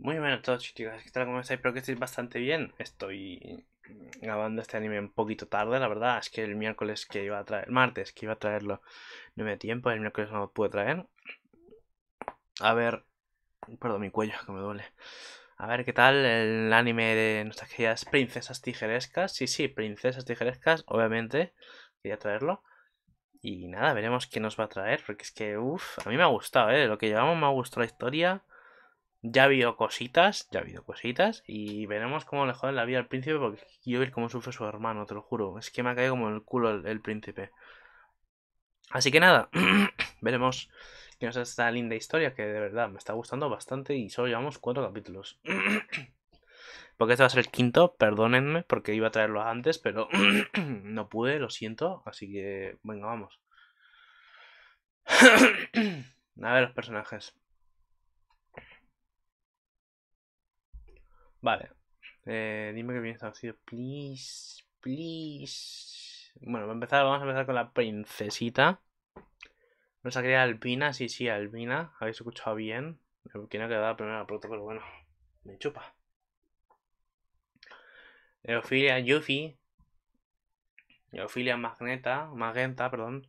Muy buenas a todos chicos, ¿qué tal? ¿Cómo estáis? Espero que estéis bastante bien. Estoy grabando este anime un poquito tarde, la verdad. Es que el miércoles que iba a traer, el martes que iba a traerlo, no me dio tiempo. El miércoles no lo pude traer. A ver, perdón, mi cuello que me duele. A ver qué tal el anime de nuestras queridas princesas tijerescas. Sí, sí, princesas tijerescas, obviamente. Quería traerlo. Y nada, veremos qué nos va a traer, porque es que, uff, a mí me ha gustado, ¿eh? Lo que llevamos me ha gustado la historia. Ya ha habido cositas, ya ha habido cositas. Y veremos cómo le joden la vida al príncipe. Porque quiero ver cómo sufre su hermano, te lo juro. Es que me ha caído como el culo el, príncipe. Así que nada, veremos qué nos hace esta linda historia. Que de verdad me está gustando bastante. Y solo llevamos cuatro capítulos. porque este va a ser el quinto, perdónenme. Porque iba a traerlo antes, pero no pude, lo siento. Así que, venga, vamos. a ver los personajes. Vale. Eh, dime que bien sido Please. Please. Bueno, empezar, vamos a empezar con la princesita. ha crear Albina, sí, sí, Albina. Habéis escuchado bien. Que no quedaba primero pronto, pero bueno. Me chupa. Eufilia Yuffie. Eufilia Magneta. Magenta, perdón.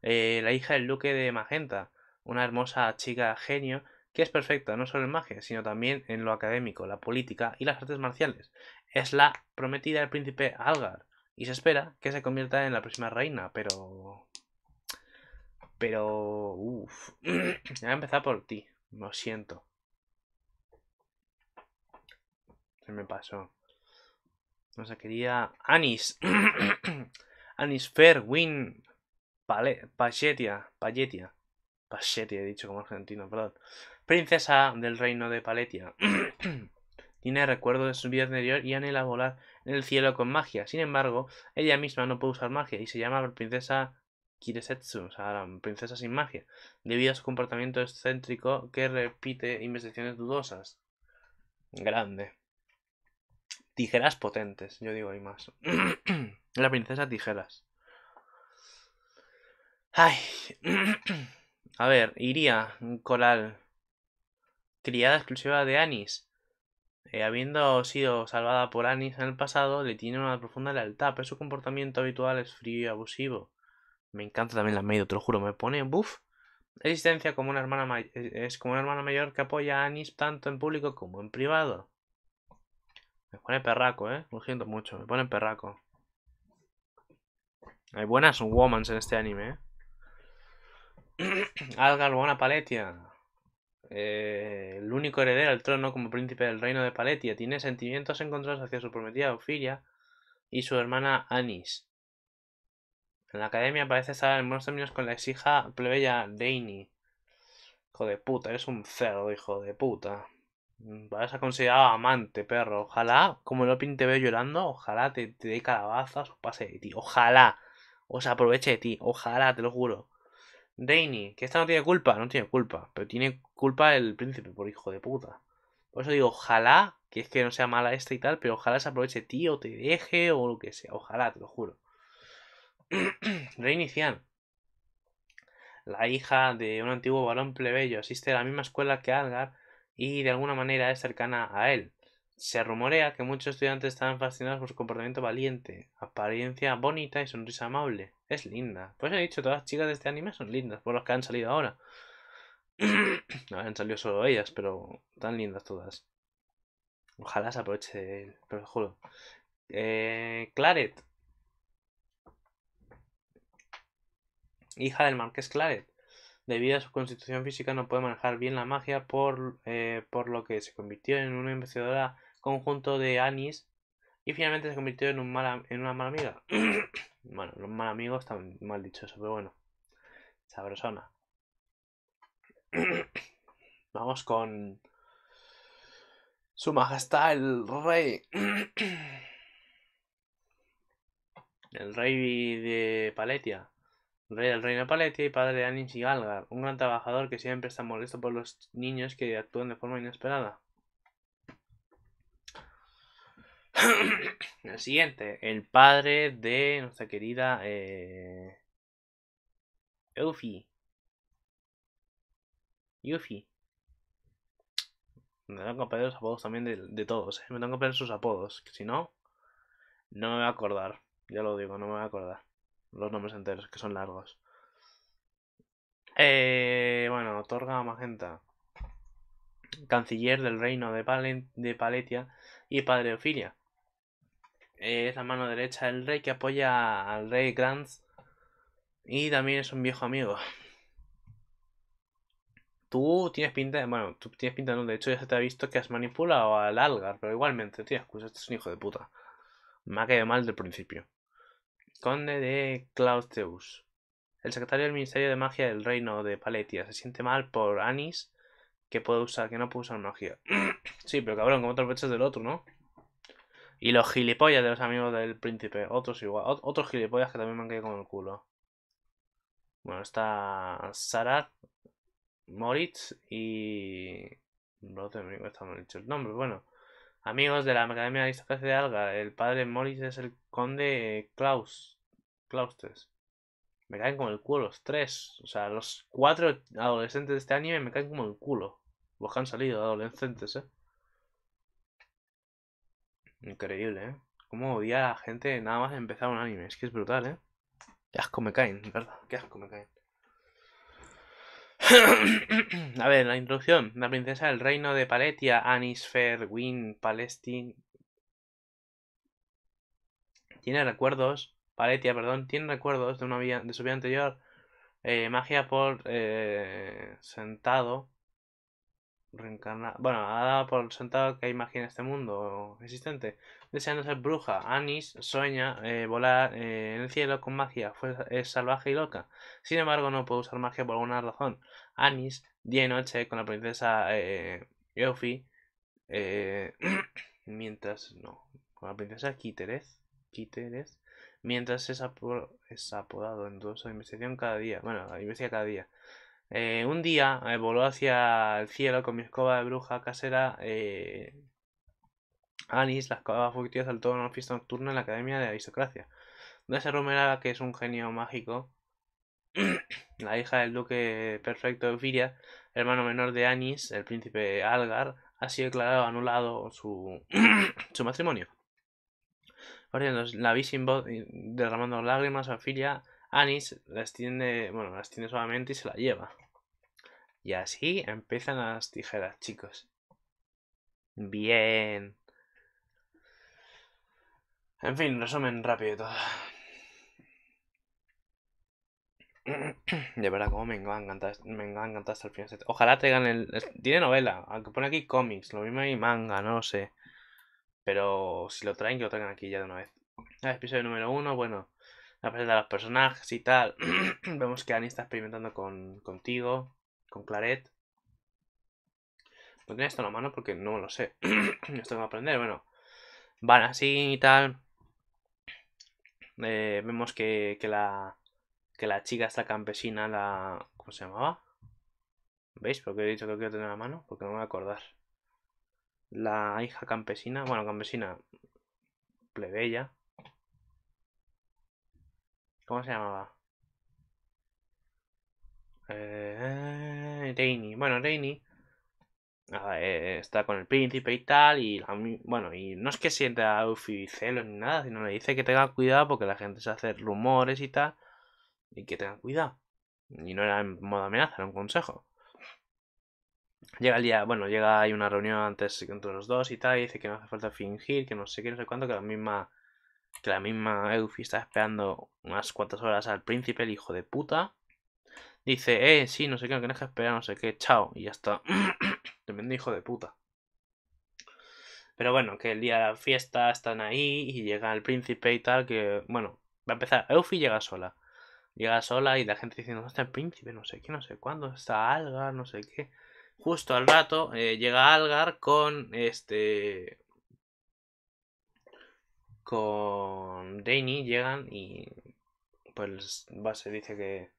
Eh, la hija del duque de Magenta. Una hermosa chica genio que es perfecta no solo en magia, sino también en lo académico, la política y las artes marciales. Es la prometida del príncipe Algar, y se espera que se convierta en la próxima reina, pero... Pero... Uff. Voy a empezar por ti, lo siento. Se me pasó. No se quería... Anis. Anis Fairwin. Pachetia. Pachetia. Paletia he dicho como argentino, perdón princesa del reino de Paletia. Tiene recuerdos de su vida anterior y anhela volar en el cielo con magia. Sin embargo, ella misma no puede usar magia y se llama princesa Kiresetsu, o sea, princesa sin magia, debido a su comportamiento excéntrico que repite investigaciones dudosas. Grande. Tijeras potentes, yo digo, y más. La princesa tijeras. Ay. A ver, iría Coral criada exclusiva de Anis. Eh, habiendo sido salvada por Anis en el pasado, le tiene una profunda lealtad, pero su comportamiento habitual es frío y abusivo. Me encanta también la medias, te lo juro, me pone buff. Existencia como una hermana eh, es como una hermana mayor que apoya a Anis tanto en público como en privado. Me pone perraco, eh. Lo mucho, me pone perraco. Hay buenas womans en este anime, eh. Algar Buena Paletia. Eh, el único heredero al trono como príncipe del reino de Paletia, tiene sentimientos encontrados hacia su prometida Ophelia y su hermana Anis. En la academia parece estar en buenos términos con la exija plebeya Daini Hijo de puta, eres un cerdo, hijo de puta. Vas a considerado amante, perro. Ojalá, como Lopin te veo llorando, ojalá te, te dé calabazas o pase de ti. Ojalá os aproveche de ti. Ojalá, te lo juro. Reini, que esta no tiene culpa, no tiene culpa, pero tiene culpa el príncipe, por hijo de puta. Por eso digo, ojalá, que es que no sea mala esta y tal, pero ojalá se aproveche tío, te deje o lo que sea, ojalá, te lo juro. Reinician. La hija de un antiguo varón plebeyo asiste a la misma escuela que Algar y de alguna manera es cercana a él. Se rumorea que muchos estudiantes están fascinados por su comportamiento valiente, apariencia bonita y sonrisa amable. Es linda. Pues he dicho, todas las chicas de este anime son lindas, por las que han salido ahora. no han salido solo ellas, pero tan lindas todas. Ojalá se aproveche Pero juro. Eh, Claret. Hija del marqués Claret. Debido a su constitución física no puede manejar bien la magia por, eh, por lo que se convirtió en una investigadora conjunto de Anis y finalmente se convirtió en, un en una mala amiga. bueno, los mal amigos están mal pero bueno. Sabrosona. Vamos con Su Majestad el Rey. el Rey de Paletia. Rey del Reino de Paletia y padre de Anis y Galgar un gran trabajador que siempre está molesto por los niños que actúan de forma inesperada. el siguiente, el padre de nuestra querida eh, Elfie. Me tengo que pedir los apodos también de, todos, eh. Me tengo que perder sus apodos, si no, no me voy a acordar. Ya lo digo, no me voy a acordar. Los nombres enteros, que son largos. Eh, bueno, otorga Magenta. Canciller del reino de, de Paletia y padre de Ofilia es la mano derecha del rey que apoya al rey Grants y también es un viejo amigo. Tú tienes pinta de, bueno, tú tienes pinta no, de hecho ya se te ha visto que has manipulado al Algar, pero igualmente, tío, Pues este es un hijo de puta. Me ha caído mal del principio. Conde de Clausteus. El secretario del Ministerio de Magia del Reino de Paletia se siente mal por Anis que puede usar, que no puede usar magia. sí, pero cabrón, como te aprovechas del otro, ¿no? Y los gilipollas de los amigos del príncipe. Otros igual. otros gilipollas que también me han caído con el culo. Bueno, está Sarat, Moritz y... No tengo están dicho el nombre. Bueno, amigos de la Academia de Aristocracia de Alga. El padre Moritz es el conde Klaus. Eh, Claustres. Me caen con el culo los tres. O sea, los cuatro adolescentes de este anime me caen como el culo. Los que han salido adolescentes, eh. Increíble, ¿eh? Cómo odia la gente nada más empezar un anime. Es que es brutal, ¿eh? Qué asco me caen, ¿verdad? Qué asco me caen. a ver, la introducción. La princesa del reino de Paletia, Anisfer, Win, Palestine. Tiene recuerdos. Paletia, perdón, tiene recuerdos de, una vida, de su vida anterior. Eh, magia por eh, sentado reencarna Bueno, ha dado por sentado que hay magia en este mundo existente. Deseando ser bruja, Anis sueña eh, volar eh, en el cielo con magia. es salvaje y loca. Sin embargo, no puede usar magia por alguna razón. Anis, día y noche con la princesa eh, eh mientras. No, con la princesa Quiteres Quiteres Mientras es, apodado en su investigación cada día. Bueno, investigación cada día. Eh, un día eh, voló hacia el cielo con mi escoba de bruja casera. Eh, Anis, la escoba furtiva, saltó en una fiesta nocturna en la Academia de Aristocracia, donde se que es un genio mágico. la hija del duque perfecto de hermano menor de Anis, el príncipe Algar, ha sido declarado anulado su, su matrimonio. La vi derramando lágrimas a Ophiria, Anis la extiende, bueno, la extiende suavemente y se la lleva. Y así empiezan las tijeras, chicos. Bien. En fin, resumen rápido todo. De verdad, como me encanta, me hasta el final. Ojalá traigan el... Tiene novela, aunque pone aquí cómics, lo mismo hay manga, no lo sé. Pero si lo traen, que lo traigan aquí ya de una vez. El ah, episodio número uno, bueno, la presenta a los personajes y tal. Vemos que Annie está experimentando contigo con claret. No tenía esto en la mano porque no lo sé. esto a aprender, bueno. Van así y tal. Eh, vemos que, que, la, que la chica esta campesina, la... ¿Cómo se llamaba? ¿Veis? Porque he dicho que quiero tener la mano, porque no me voy a acordar. La hija campesina, bueno, campesina plebeya. ¿Cómo se llamaba? Eh... Bueno, Rainy eh, está con el príncipe y tal. Y bueno, y no es que sienta a celos ni nada, sino le dice que tenga cuidado porque la gente se hace rumores y tal. Y que tenga cuidado. Y no era en modo amenaza, era un consejo. Llega el día, bueno, llega hay una reunión antes entre los dos y tal, y dice que no hace falta fingir, que no sé qué, no sé cuánto, que la misma que la misma Eufy está esperando unas cuantas horas al príncipe, el hijo de puta dice, eh, sí, no sé qué, no tienes que esperar, no sé qué, chao, y ya está. Tremendo hijo de puta. Pero bueno, que el día de la fiesta están ahí y llega el príncipe y tal, que, bueno, va a empezar, Eufy llega sola. Llega sola y la gente diciendo, hasta está el príncipe? No sé qué, no sé cuándo, está Algar, no sé qué. Justo al rato eh, llega Algar con este... Con Dany llegan y pues va, se dice que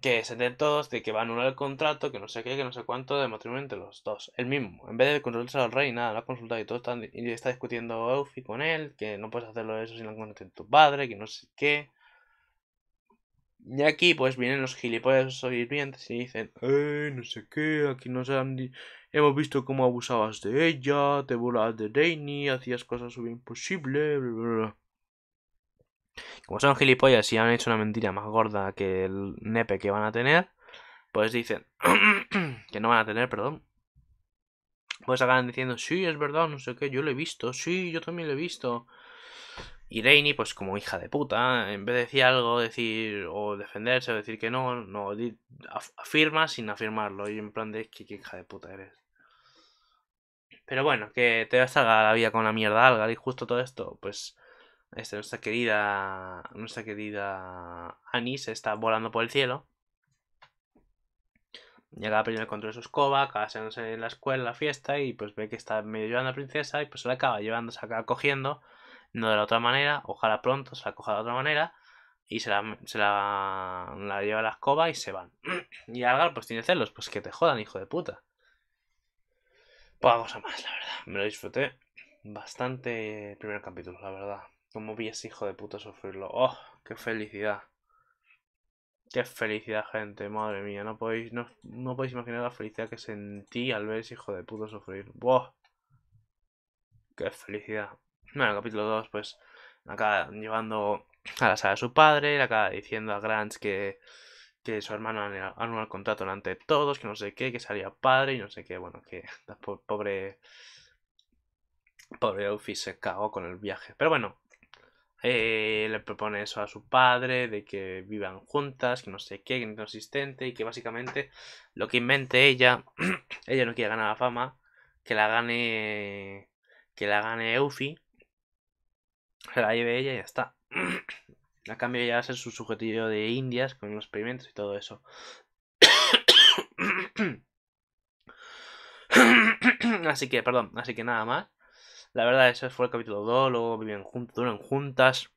que se den todos de que va a anular el contrato, que no sé qué, que no sé cuánto, de matrimonio entre los dos. El mismo. En vez de consultarse al rey, nada, lo ha consultado y todo está, y está discutiendo Eufy con él, que no puedes hacerlo eso sin la consulta de tu padre, que no sé qué. Y aquí pues vienen los gilipollas hirvientes y dicen, eh, no sé qué, aquí nos han... Hemos visto cómo abusabas de ella, te volabas de Dainy, hacías cosas imposibles, bla, bla, bla. Como son gilipollas y han hecho una mentira más gorda que el nepe que van a tener, pues dicen que no van a tener, perdón. Pues acaban diciendo, sí, es verdad, no sé qué, yo lo he visto, sí, yo también lo he visto. Y Rainy, pues como hija de puta, en vez de decir algo, decir, o defenderse, o decir que no, no, afirma sin afirmarlo. Y en plan de, ¿qué, hija de puta eres? Pero bueno, que te salga la vida con la mierda alga y justo todo esto, pues este, nuestra querida. Nuestra querida Annie se está volando por el cielo. llega acaba perder el control de su escoba, acaba en la escuela, la fiesta, y pues ve que está medio llevando a la princesa, y pues se la acaba llevando, se la acaba cogiendo, no de la otra manera, ojalá pronto se la coja de otra manera, y se la, lleva a la escoba y se van. y Algar pues tiene celos, pues que te jodan, hijo de puta. vamos a más, la verdad. Me lo disfruté bastante el primer capítulo, la verdad. Como vi ese hijo de puto sufrirlo. ¡Oh! ¡Qué felicidad! ¡Qué felicidad, gente! Madre mía, no podéis, no, podéis imaginar la felicidad que sentí al ver ese hijo de puto sufrir. ¡Wow! ¡Qué felicidad! Bueno, capítulo 2, pues, acaba llevando a la sala a su padre, le acaba diciendo a Grant que, que su hermano anula el contrato delante de todos, que no sé qué, que salía padre y no sé qué, bueno, que pobre pobre Luffy se cagó con el viaje. Pero bueno, eh, le propone eso a su padre, de que vivan juntas, que no sé qué, que no y que básicamente lo que invente ella, ella no quiere ganar la fama, que la gane, que la gane Eufy se la lleve ella y ya está. A cambio ya va a ser su sujetillo de indias con los experimentos y todo eso. así que, perdón, así que nada más. La verdad, ese fue el capítulo 2. Luego viven juntos, duran juntas.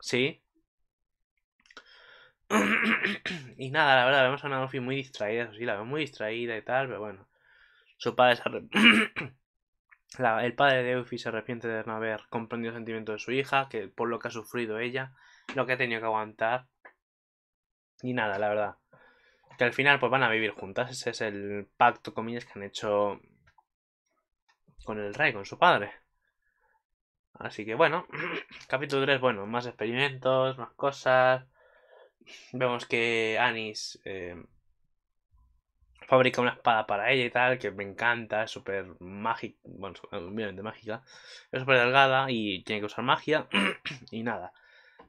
Sí. y nada, la verdad, vemos a una muy distraída. Eso sí, la veo muy distraída y tal, pero bueno. Su padre se el padre de Eufi se arrepiente de no haber comprendido el sentimiento de su hija, que por lo que ha sufrido ella, lo que ha tenido que aguantar. Y nada, la verdad. Que al final pues van a vivir juntas. Ese es el pacto, comillas, que han hecho con el rey, con su padre. Así que bueno, capítulo 3, bueno, más experimentos, más cosas. Vemos que Anis eh, fabrica una espada para ella y tal, que me encanta, es súper mágica, bueno, obviamente mágica, es súper delgada y tiene que usar magia y nada.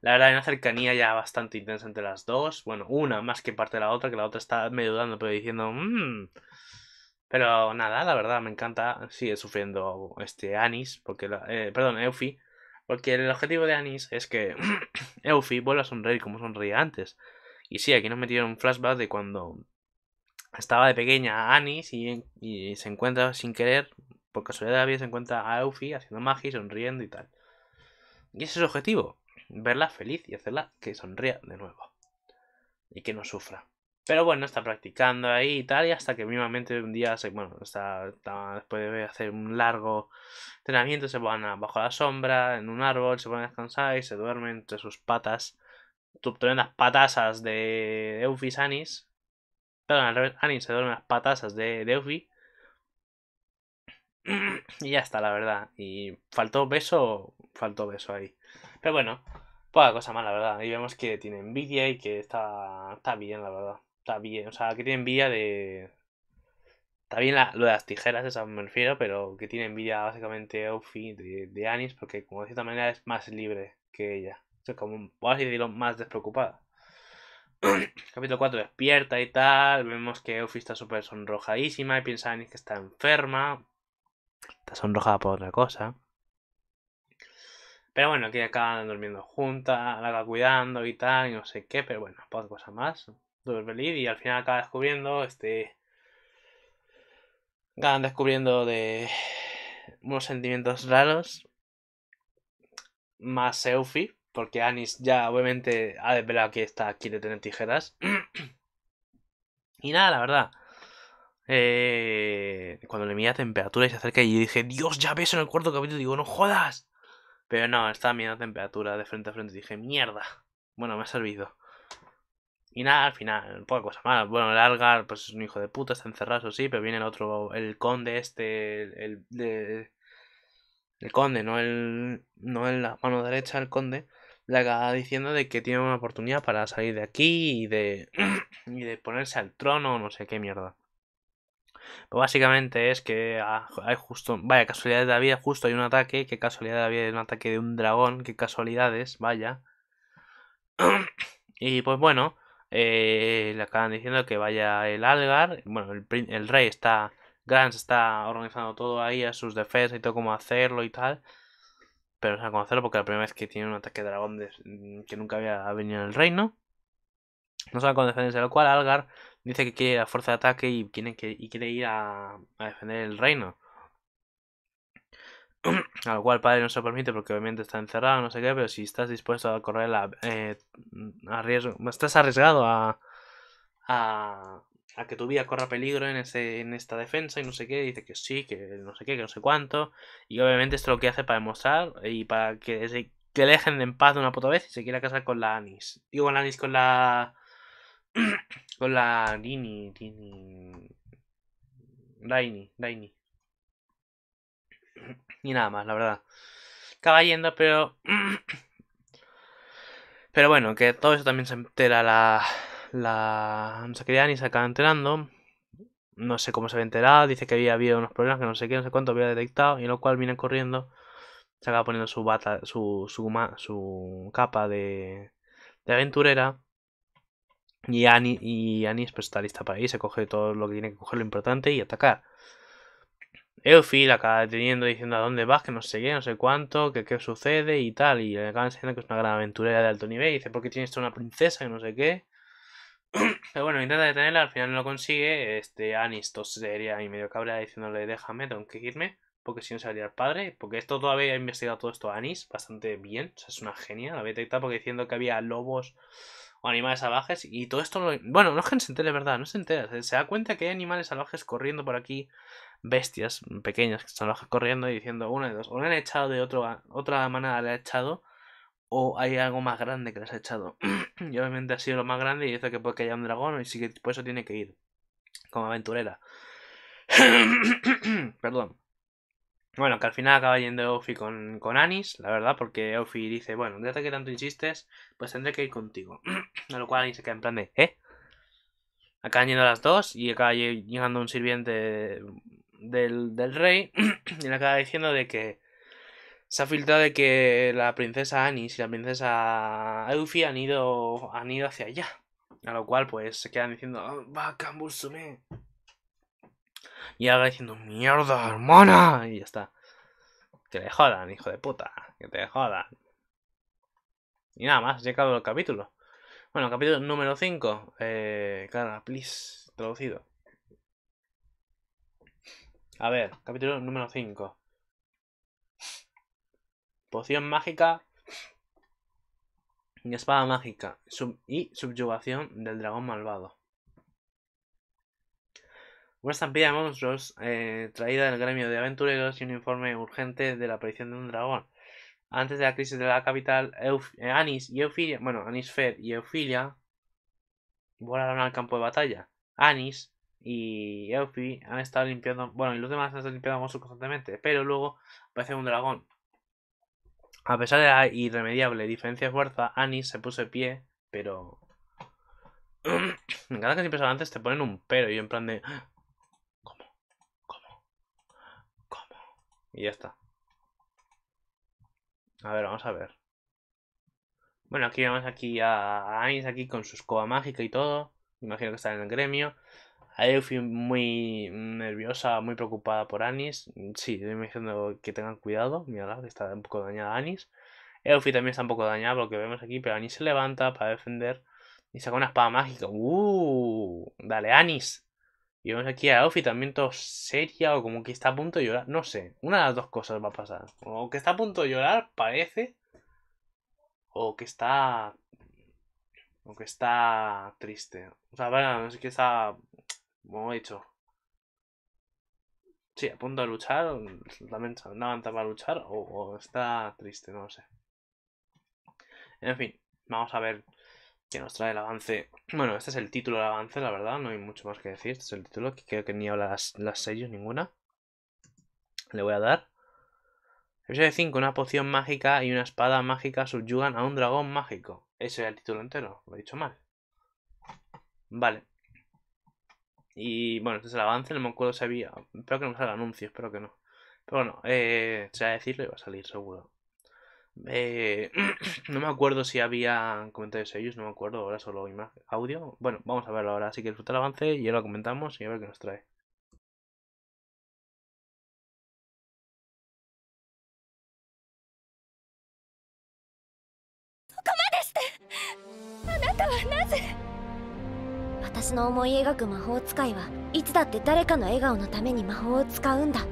La verdad, hay una cercanía ya bastante intensa entre las dos. Bueno, una más que parte de la otra, que la otra está medio dudando, pero diciendo, mm, pero nada, la verdad, me encanta. Sigue sufriendo este Anis, porque eh, perdón, Eufi. Porque el objetivo de Anis es que Eufi vuelva a sonreír como sonreía antes. Y sí, aquí nos metieron un flashback de cuando estaba de pequeña Anis y, se encuentra sin querer, por casualidad de vida, se encuentra a Eufy haciendo magia y sonriendo y tal. Y ese es el objetivo, verla feliz y hacerla que sonría de nuevo. Y que no sufra. Pero bueno, está practicando ahí y tal, y hasta que mínimamente un día, se, bueno, está, después de hacer un largo entrenamiento, se ponen bajo la sombra, en un árbol, se ponen a descansar y se duermen entre sus patas, las patasas de Eufis Anis. Perdón, al revés, Anis se duermen las patasas de, de Y ya está, la verdad. Y faltó beso, faltó beso ahí. Pero bueno, poca cosa mala la verdad. Y vemos que tiene envidia y que está, está bien, la verdad está bien, o sea, que tiene envidia de... Está bien lo de las tijeras, esa me refiero, pero que tiene envidia básicamente Eufy de, de Anis, porque como de cierta manera es más libre que ella. O sea, como, vamos a decirlo, más despreocupada. Capítulo 4 despierta y tal. Vemos que Eufy está súper sonrojadísima y piensa Anis que está enferma. Está sonrojada por otra cosa. Pero bueno, aquí acaban durmiendo juntas, la acaba cuidando y tal, y no sé qué, pero bueno, otra cosa más y al final acaba descubriendo este acaban descubriendo de unos sentimientos raros más selfie, porque Anis ya obviamente ha desvelado que está quiere tener tijeras y nada la verdad eh, cuando le mira temperatura y se acerca y dije Dios ya ves en el cuarto capítulo digo no jodas pero no estaba mirando temperatura de frente a frente y dije mierda bueno me ha servido y nada, al final, poca cosa mala. Bueno, el Algar, pues es un hijo de puta, está encerrado, sí, pero viene el otro, el conde este, el, de, el conde, no el, no en la mano derecha, el conde, le acaba diciendo de que tiene una oportunidad para salir de aquí y de, y de ponerse al trono, no sé qué mierda. Pero pues básicamente es que ah, hay justo, vaya casualidades de la vida, justo hay un ataque, qué casualidad de la vida, un ataque de un dragón, qué casualidades, vaya. Y pues bueno, eh, le acaban diciendo que vaya el Algar. Bueno, el, rey está. Grant está organizando todo ahí, a sus defensas y todo cómo hacerlo y tal. Pero va a conocerlo porque la primera vez que tiene un ataque de dragón mm, que nunca había venido en el reino. No sabe cómo defenderse, lo cual Algar dice que quiere la fuerza de ataque y, quiere, que, quiere ir a defender el reino. al cual padre no se permite porque obviamente está encerrado, no sé qué, pero si estás dispuesto a correr la, eh, a riesgo, estás arriesgado a, a, que tu vida corra peligro en, ese, en esta defensa y no sé qué, dice que sí, que no sé qué, que no sé cuánto, y obviamente esto es lo que hace para demostrar y para que se que dejen en paz una puta vez y se quiera casar con la Anis. Digo, con la Anis, con la... con la Dini Dini Daini, Daini. Y nada más, la verdad. Acaba yendo, pero. Pero bueno, que todo eso también se entera la. La. No sé qué ni se acaba enterando. No sé cómo se había enterado. Dice que había habido unos problemas que no sé qué, no sé cuánto había detectado. Y lo cual viene corriendo. Se acaba poniendo su bata. Su. Su, su, capa de. De aventurera. Y Annie, y pues, está lista para ir. Se coge todo lo que tiene que coger, lo importante, y atacar fil la acaba deteniendo diciendo a dónde vas, que no sé qué, no sé cuánto, que qué sucede y tal. Y le acaban enseñando que es una gran aventurera de alto nivel. Y dice, ¿por qué tienes una princesa? Y no sé qué. Pero bueno, intenta detenerla, al final no lo consigue. Este Anis sería y medio cabrea diciéndole, déjame, tengo que irme, porque si no se el padre. Porque esto todavía ha investigado todo esto Anis bastante bien. O sea, es una genia. La había detectado porque diciendo que había lobos o animales salvajes. Y todo esto, bueno, no es que se entere, ¿verdad? No se entera. Se, da cuenta que hay animales salvajes corriendo por aquí bestias pequeñas que están corriendo y diciendo una de dos, o le han echado de otro, otra manada le ha echado, o hay algo más grande que les ha echado. y obviamente ha sido lo más grande y dice que puede que haya un dragón y sí que por eso tiene que ir, como aventurera. Perdón. Bueno, que al final acaba yendo Eufy con, con Anis, la verdad, porque Eufy dice, bueno, desde que tanto insistes, pues tendré que ir contigo. a lo cual Anis se queda en plan de, ¿eh? Acaban yendo las dos y acaba llegando un sirviente, del, rey y le acaba diciendo de que se ha filtrado de que la princesa Anis y la princesa Eufy han ido, han ido hacia allá. A lo cual, pues se quedan diciendo, ah, va, cambusume. Y ahora diciendo, mierda, hermana. Y ya está. Que le jodan, hijo de puta. Que te jodan. Y nada más, ya el capítulo. Bueno, capítulo número 5. Eh, cara, please, traducido. A ver, capítulo número 5. Poción mágica y espada mágica y subyugación del dragón malvado. Una estampilla de monstruos eh, traída del gremio de aventureros y un informe urgente de la aparición de un dragón. Antes de la crisis de la capital, eh, Anis y Eufilia, bueno, Anis Fed y Eufilia volaron al campo de batalla. Anis y Elfie han estado limpiando, bueno, y los demás han estado limpiando constantemente, pero luego aparece un dragón. A pesar de la irremediable diferencia de fuerza, Anis se puso de pie, pero... Me encanta que siempre son antes te ponen un pero y en plan de... ¿Cómo? ¿Cómo? ¿Cómo? Y ya está. A ver, vamos a ver. Bueno, aquí vemos aquí a Anis aquí con su escoba mágica y todo. Imagino que está en el gremio. A muy nerviosa, muy preocupada por Anis. Sí, estoy diciendo que tengan cuidado. Mira, que está un poco dañada Anis. Elfi también está un poco dañada, lo que vemos aquí. Pero Anis se levanta para defender y saca una espada mágica. ¡Uh! Dale, Anis. Y vemos aquí a Elfi también todo seria o como que está a punto de llorar. No sé, una de las dos cosas va a pasar. O que está a punto de llorar, parece. O que está o que está triste. O sea, bueno, sé qué está como he dicho. Sí, a punto de luchar, también no para luchar o, está triste, no lo sé. En fin, vamos a ver qué nos trae el avance. Bueno, este es el título del avance, la verdad, no hay mucho más que decir. Este es el título, que creo que ni hablas las, sellos ninguna. Le voy a dar. de 5, una poción mágica y una espada mágica subyugan a un dragón mágico. Ese es el título entero, lo he dicho mal. Vale. Y bueno, este es el avance, no me acuerdo si había. Espero que no me salga anuncio, espero que no. Pero bueno, eh, se va a decirlo y va a salir seguro. Eh, no me acuerdo si había comentarios ellos, no me acuerdo, ahora solo audio. Bueno, vamos a verlo ahora, así que disfruta el avance y ya lo comentamos y a ver qué nos trae. 私の思い描く魔法使いはいつだって誰かの笑顔のために魔法を使うんだ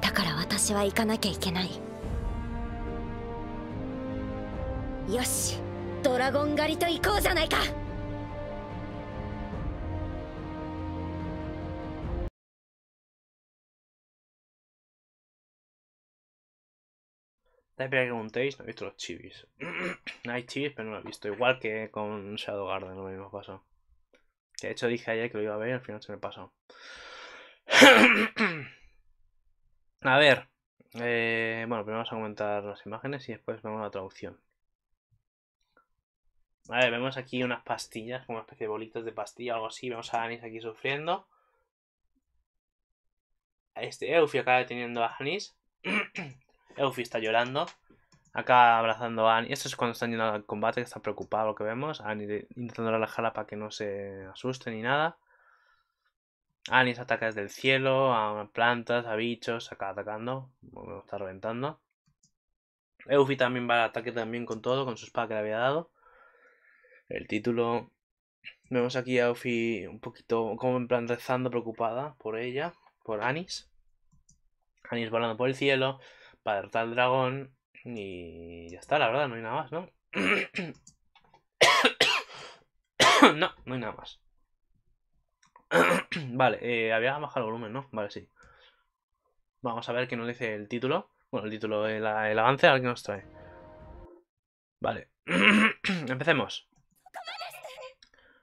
だから私は行かなきゃいけないよしドラゴン狩りと行こうじゃないか Tal vez preguntéis, no he visto los chivis. Hay chivis, pero no lo he visto. Igual que con Shadow Garden, lo mismo pasó. De hecho, dije ayer que lo iba a ver y al final se me pasó. a ver. Eh, bueno, primero vamos a aumentar las imágenes y después vemos la traducción. A ver, vemos aquí unas pastillas, como una especie de bolitas de pastilla o algo así. Vemos a Anis aquí sufriendo. A este Eufi acaba deteniendo a Anis. Eufi está llorando acá abrazando a Annie. Esto es cuando están yendo al combate, que está preocupado lo que vemos. Annie intentando relajarla para que no se asuste ni nada. Annie se ataca desde el cielo, a plantas, a bichos, acá atacando. está reventando. Eufi también va al ataque también con todo, con su espada que le había dado. El título. Vemos aquí a Eufy un poquito como en plan rezando, preocupada por ella, por Anis. Anis volando por el cielo para derrotar al dragón y ya está, la verdad, no hay nada más, ¿no? no, no hay nada más. vale, eh, había bajado el volumen, ¿no? Vale, sí. Vamos a ver qué nos dice el título. Bueno, el título, el, el avance, al que nos trae. Vale. Empecemos.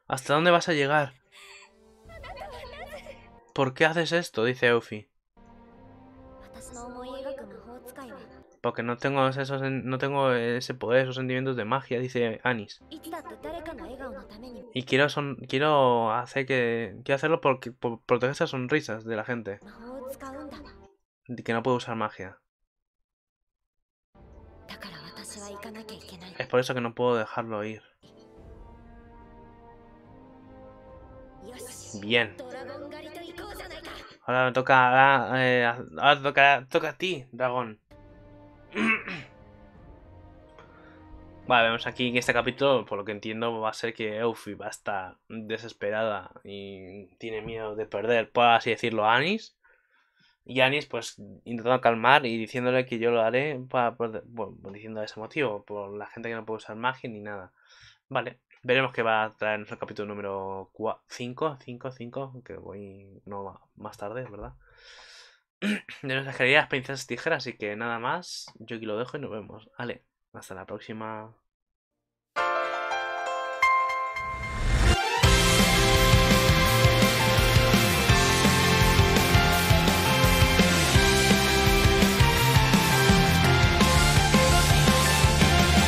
¿Hasta dónde vas a llegar? ¿Por qué haces esto? Dice Eufi. Porque no tengo, no tengo ese poder, esos sentimientos de magia, dice Anis. Y quiero, son, hacer que, hacerlo por proteger esas sonrisas de la gente. De que no puedo usar magia. Es por eso que no puedo dejarlo ir. Bien. Ahora me toca eh, a ti, dragón. Vale, vemos aquí que este capítulo, por lo que entiendo, va a ser que Eufy va a estar desesperada y tiene miedo de perder, por así decirlo, a Anis. Y Anis, pues, intentando calmar y diciéndole que yo lo haré, bueno, pues, diciendo ese motivo, por la gente que no puede usar magia ni nada. Vale, veremos que va a traer el capítulo número 5, 5, 5, que voy no, más tarde, ¿verdad? de nuestras queridas pinzas tijeras. Así que nada más, yo aquí lo dejo y nos vemos. Vale, hasta la próxima.